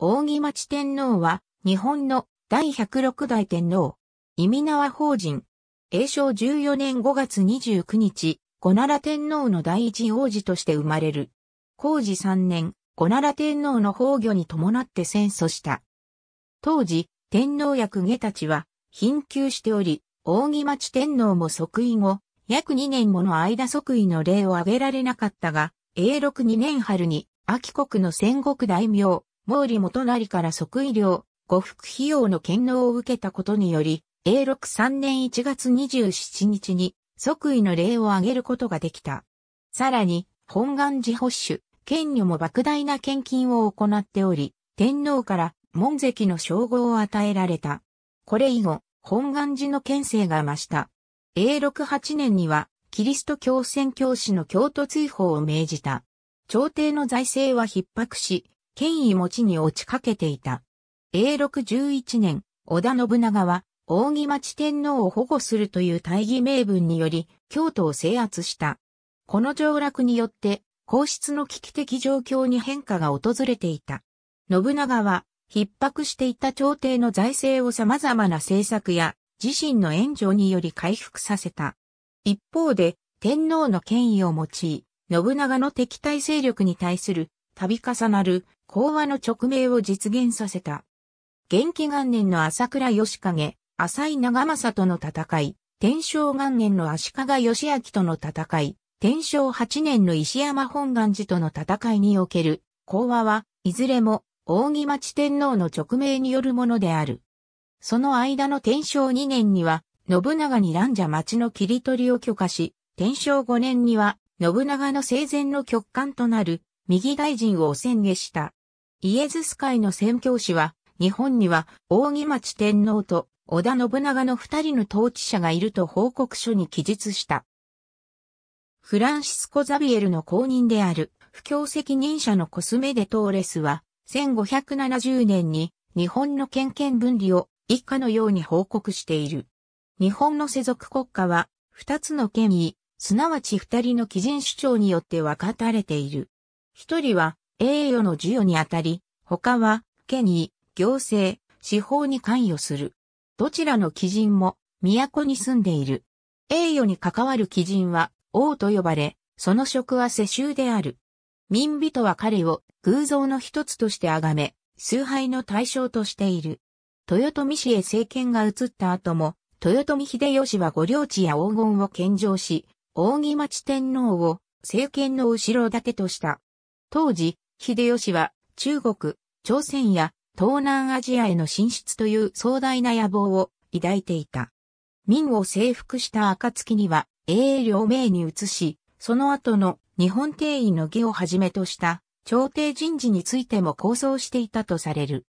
大木町天皇は、日本の第106代天皇、意味縄法人、永正14年5月29日、小奈良天皇の第一王子として生まれる。工事3年、小奈良天皇の崩御に伴って戦争した。当時、天皇役下たちは、貧窮しており、大木町天皇も即位後、約2年もの間即位の例を挙げられなかったが、永禄2年春に、秋国の戦国大名、毛利元就から即位料、呉服費用の権能を受けたことにより、永禄3年1月27日に即位の礼を挙げることができた。さらに、本願寺保守、権女も莫大な献金を行っており、天皇から門跡の称号を与えられた。これ以後、本願寺の権勢が増した。永禄8年には、キリスト教宣教師の京都追放を命じた。朝廷の財政は逼迫し、権威持ちに落ちかけていた。永禄11年、織田信長は、扇町天皇を保護するという大義名分により、京都を制圧した。この上落によって、皇室の危機的状況に変化が訪れていた。信長は、逼迫していた朝廷の財政を様々な政策や、自身の援助により回復させた。一方で、天皇の権威を用い、信長の敵対勢力に対する、度重なる講和の直命を実現させた。元気元年の朝倉義景、浅井長政との戦い、天正元年の足利義明との戦い、天正8年の石山本願寺との戦いにおける講和はいずれも扇町天皇の直命によるものである。その間の天正2年には、信長に蘭者町の切り取りを許可し、天正5年には、信長の生前の極寒となる、右大臣を宣言した。イエズス会の宣教師は、日本には、扇町天皇と織田信長の二人の統治者がいると報告書に記述した。フランシスコ・ザビエルの後任である、不況責任者のコスメデ・トーレスは、1570年に日本の権限分離を以下のように報告している。日本の世俗国家は、二つの権威、すなわち二人の基人主張によって分かたれている。一人は、栄誉の授与にあたり、他は、権威、行政、司法に関与する。どちらの貴人も、都に住んでいる。栄誉に関わる貴人は、王と呼ばれ、その職は世襲である。民人は彼を偶像の一つとして崇め、崇拝の対象としている。豊臣氏へ政権が移った後も、豊臣秀吉は御領地や黄金を献上し、扇町天皇を政権の後ろ盾とした。当時、秀吉は中国、朝鮮や東南アジアへの進出という壮大な野望を抱いていた。明を征服した暁には英領名に移し、その後の日本定員の儀をはじめとした朝廷人事についても構想していたとされる。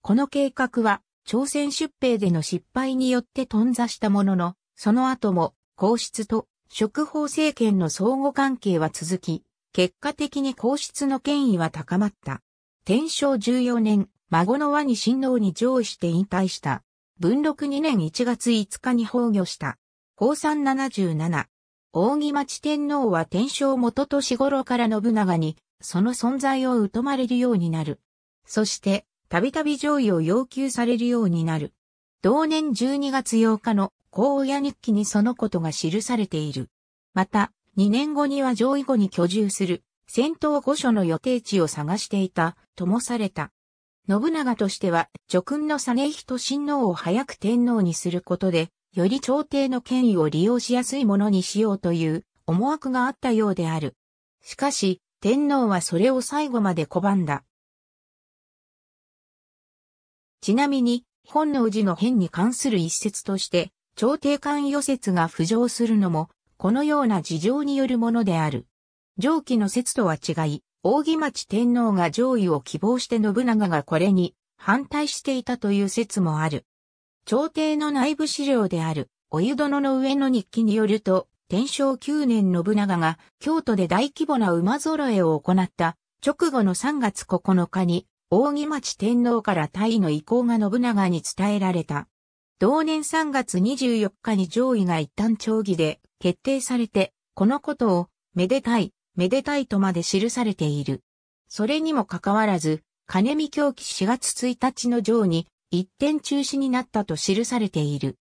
この計画は朝鮮出兵での失敗によって頓挫したものの、その後も皇室と職法政権の相互関係は続き、結果的に皇室の権威は高まった。天正14年、孫の和に親王に上位して引退した。文禄2年1月5日に崩御した。高三77。大木町天皇は天正元年頃から信長に、その存在を疎まれるようになる。そして、たびたび上位を要求されるようになる。同年12月8日の、高親日記にそのことが記されている。また、2年後には上位後に居住する、戦闘御所の予定地を探していた、ともされた。信長としては、叙勲の実人親王を早く天皇にすることで、より朝廷の権威を利用しやすいものにしようという思惑があったようである。しかし、天皇はそれを最後まで拒んだ。ちなみに、本能寺の変に関する一説として、朝廷官与説が浮上するのも、このような事情によるものである。上記の説とは違い、扇町天皇が上位を希望して信長がこれに反対していたという説もある。朝廷の内部資料である、お湯殿の上の日記によると、天正9年信長が京都で大規模な馬揃えを行った直後の3月9日に、扇町天皇から大尉の意向が信長に伝えられた。同年3月24日に上位が一旦長議で決定されて、このことを、めでたい、めでたいとまで記されている。それにもかかわらず、金見狂気4月1日の上に、一点中止になったと記されている。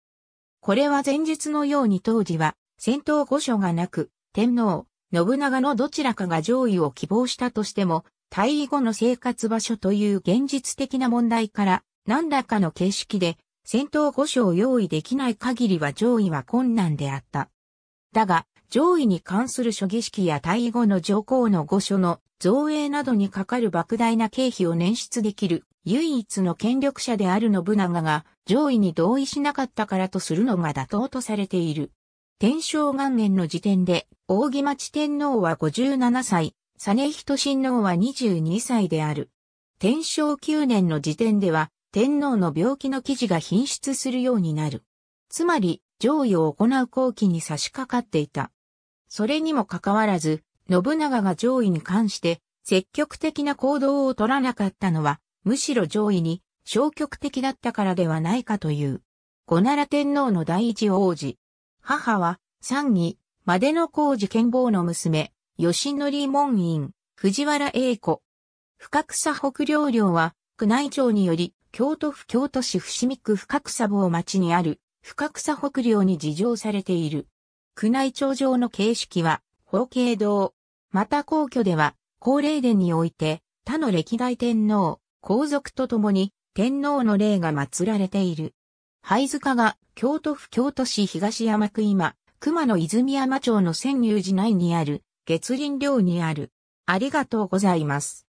これは前日のように当時は、戦闘御所がなく、天皇、信長のどちらかが上位を希望したとしても、退位後の生活場所という現実的な問題から、何らかの形式で戦闘所章用意できない限りは上位は困難であった。だが、上位に関する諸儀式や退位後の上皇の御所の造営などにかかる莫大な経費を捻出できる唯一の権力者である信長が上位に同意しなかったからとするのが妥当とされている。天正元年の時点で、大木町天皇は57歳、実仁親王は22歳である。天正9年の時点では、天皇の病気の記事が品質するようになる。つまり、上位を行う後期に差し掛かっていた。それにもかかわらず、信長が上位に関して積極的な行動を取らなかったのは、むしろ上位に消極的だったからではないかという。五奈良天皇の第一王子。母は、三義、までの皇子健坊の娘、吉則門院、藤原英子。深草北領領は、宮内庁により、京都府京都市伏見区深草坊町にある深草北陵に事情されている。宮内庁上の形式は、法慶堂。また皇居では、高霊殿において、他の歴代天皇、皇族と共に、天皇の霊が祀られている。灰塚が、京都府京都市東山区今、熊野泉山町の仙入寺内にある、月林寮にある。ありがとうございます。